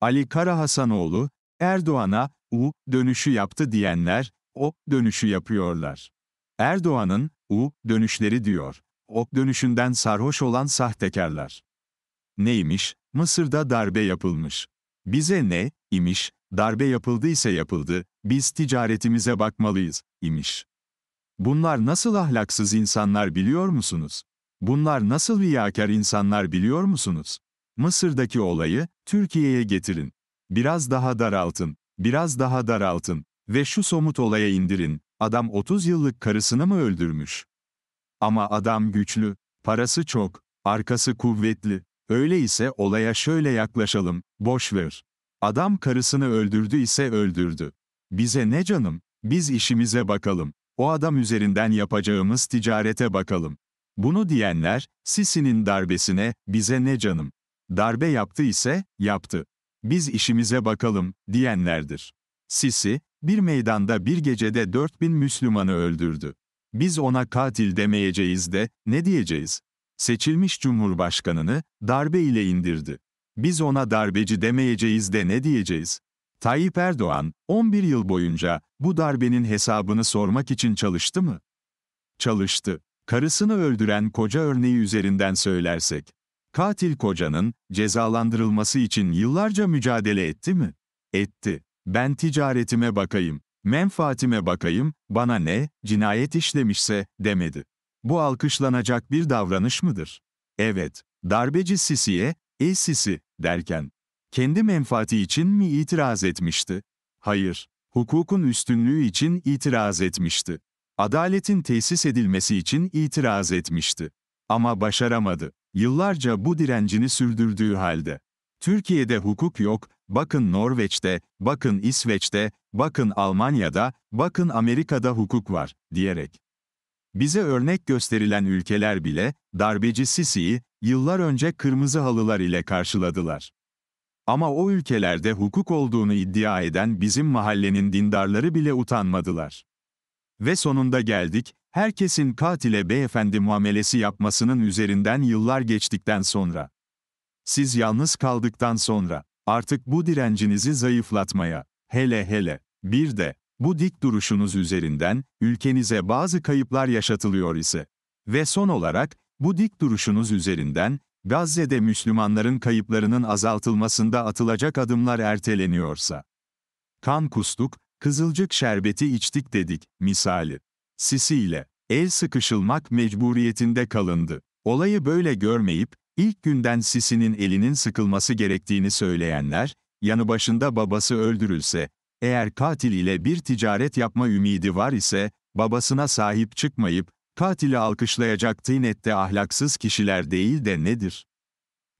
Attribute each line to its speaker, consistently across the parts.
Speaker 1: Ali Kara Hasanoğlu Erdoğan'a U dönüşü yaptı diyenler, o dönüşü yapıyorlar. Erdoğan'ın U dönüşleri diyor. O dönüşünden sarhoş olan sahtekarlar. Neymiş? Mısır'da darbe yapılmış. Bize ne, imiş, darbe yapıldıysa yapıldı, biz ticaretimize bakmalıyız, imiş. Bunlar nasıl ahlaksız insanlar biliyor musunuz? Bunlar nasıl viyakar insanlar biliyor musunuz? Mısır'daki olayı, Türkiye'ye getirin. Biraz daha daraltın, biraz daha daraltın ve şu somut olaya indirin, adam 30 yıllık karısını mı öldürmüş? Ama adam güçlü, parası çok, arkası kuvvetli, öyleyse olaya şöyle yaklaşalım, boş ver. Adam karısını öldürdü ise öldürdü. Bize ne canım, biz işimize bakalım, o adam üzerinden yapacağımız ticarete bakalım. Bunu diyenler, Sisi'nin darbesine, bize ne canım, darbe yaptı ise, yaptı. Biz işimize bakalım, diyenlerdir. Sisi, bir meydanda bir gecede 4000 Müslümanı öldürdü. Biz ona katil demeyeceğiz de, ne diyeceğiz? Seçilmiş Cumhurbaşkanını, darbe ile indirdi. Biz ona darbeci demeyeceğiz de ne diyeceğiz? Tayyip Erdoğan, 11 yıl boyunca bu darbenin hesabını sormak için çalıştı mı? Çalıştı. Karısını öldüren koca örneği üzerinden söylersek, Katil kocanın cezalandırılması için yıllarca mücadele etti mi? Etti. Ben ticaretime bakayım, menfaatime bakayım, bana ne, cinayet işlemişse, demedi. Bu alkışlanacak bir davranış mıdır? Evet, darbeci Sisi'ye, ey Sisi, derken, kendi menfaati için mi itiraz etmişti? Hayır, hukukun üstünlüğü için itiraz etmişti. Adaletin tesis edilmesi için itiraz etmişti. Ama başaramadı. Yıllarca bu direncini sürdürdüğü halde. Türkiye'de hukuk yok, bakın Norveç'te, bakın İsveç'te, bakın Almanya'da, bakın Amerika'da hukuk var, diyerek. Bize örnek gösterilen ülkeler bile, darbeci Sisi'yi, yıllar önce kırmızı halılar ile karşıladılar. Ama o ülkelerde hukuk olduğunu iddia eden bizim mahallenin dindarları bile utanmadılar. Ve sonunda geldik, Herkesin katile beyefendi muamelesi yapmasının üzerinden yıllar geçtikten sonra, siz yalnız kaldıktan sonra, artık bu direncinizi zayıflatmaya, hele hele, bir de, bu dik duruşunuz üzerinden, ülkenize bazı kayıplar yaşatılıyor ise, ve son olarak, bu dik duruşunuz üzerinden, Gazze'de Müslümanların kayıplarının azaltılmasında atılacak adımlar erteleniyorsa, kan kustuk, kızılcık şerbeti içtik dedik, misali. Sisi ile el sıkışılmak mecburiyetinde kalındı. Olayı böyle görmeyip, ilk günden Sisi'nin elinin sıkılması gerektiğini söyleyenler, yanı başında babası öldürülse, eğer katil ile bir ticaret yapma ümidi var ise, babasına sahip çıkmayıp, katili alkışlayacak tıynette ahlaksız kişiler değil de nedir?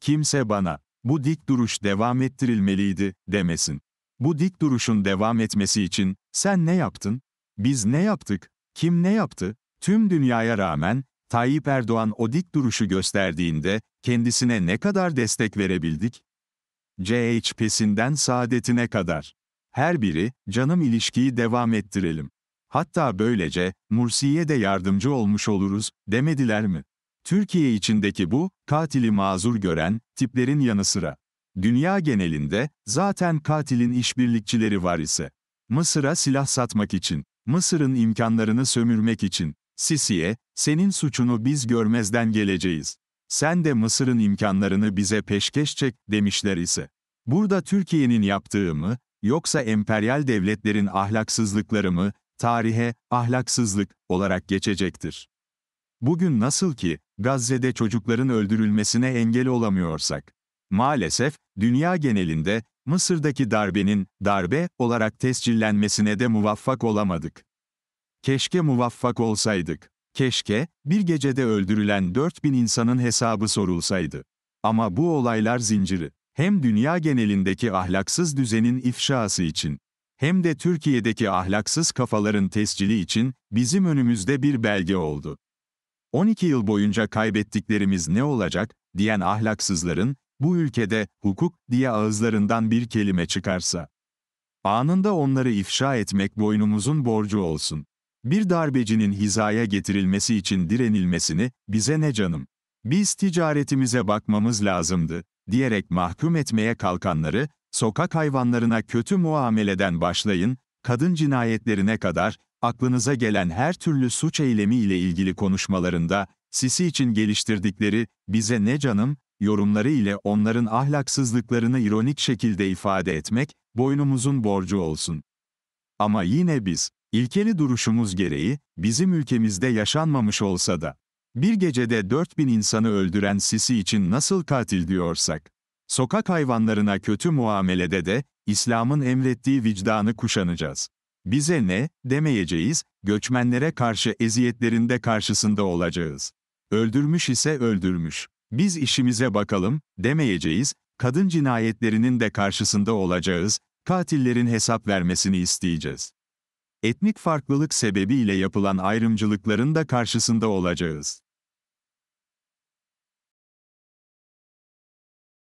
Speaker 1: Kimse bana, bu dik duruş devam ettirilmeliydi, demesin. Bu dik duruşun devam etmesi için, sen ne yaptın? Biz ne yaptık? Kim ne yaptı? Tüm dünyaya rağmen, Tayyip Erdoğan o dik duruşu gösterdiğinde, kendisine ne kadar destek verebildik? CHP'sinden saadetine kadar. Her biri, canım ilişkiyi devam ettirelim. Hatta böylece, Mursi'ye de yardımcı olmuş oluruz, demediler mi? Türkiye içindeki bu, katili mazur gören, tiplerin yanı sıra. Dünya genelinde, zaten katilin işbirlikçileri var ise. Mısır'a silah satmak için, Mısır'ın imkanlarını sömürmek için, Sisi'ye, senin suçunu biz görmezden geleceğiz. Sen de Mısır'ın imkanlarını bize peşkeş çek, demişler ise. Burada Türkiye'nin yaptığı mı, yoksa emperyal devletlerin ahlaksızlıkları mı, tarihe, ahlaksızlık, olarak geçecektir. Bugün nasıl ki, Gazze'de çocukların öldürülmesine engel olamıyorsak, maalesef, dünya genelinde, Mısır'daki darbenin, darbe, olarak tescillenmesine de muvaffak olamadık. Keşke muvaffak olsaydık. Keşke, bir gecede öldürülen 4000 insanın hesabı sorulsaydı. Ama bu olaylar zinciri, hem dünya genelindeki ahlaksız düzenin ifşası için, hem de Türkiye'deki ahlaksız kafaların tescili için, bizim önümüzde bir belge oldu. 12 yıl boyunca kaybettiklerimiz ne olacak, diyen ahlaksızların, bu ülkede hukuk diye ağızlarından bir kelime çıkarsa, anında onları ifşa etmek boynumuzun borcu olsun. Bir darbecinin hizaya getirilmesi için direnilmesini, bize ne canım? Biz ticaretimize bakmamız lazımdı, diyerek mahkum etmeye kalkanları, sokak hayvanlarına kötü muameleden başlayın, kadın cinayetlerine kadar, aklınıza gelen her türlü suç eylemi ile ilgili konuşmalarında, Sisi için geliştirdikleri, bize ne canım, yorumları ile onların ahlaksızlıklarını ironik şekilde ifade etmek, boynumuzun borcu olsun. Ama yine biz, ilkeli duruşumuz gereği, bizim ülkemizde yaşanmamış olsa da, bir gecede 4000 insanı öldüren Sisi için nasıl katil diyorsak, sokak hayvanlarına kötü muamelede de, İslam'ın emrettiği vicdanı kuşanacağız. Bize ne, demeyeceğiz, göçmenlere karşı eziyetlerinde karşısında olacağız. Öldürmüş ise öldürmüş biz işimize bakalım, demeyeceğiz, kadın cinayetlerinin de karşısında olacağız, katillerin hesap vermesini isteyeceğiz. Etnik farklılık sebebiyle yapılan ayrımcılıkların da karşısında olacağız.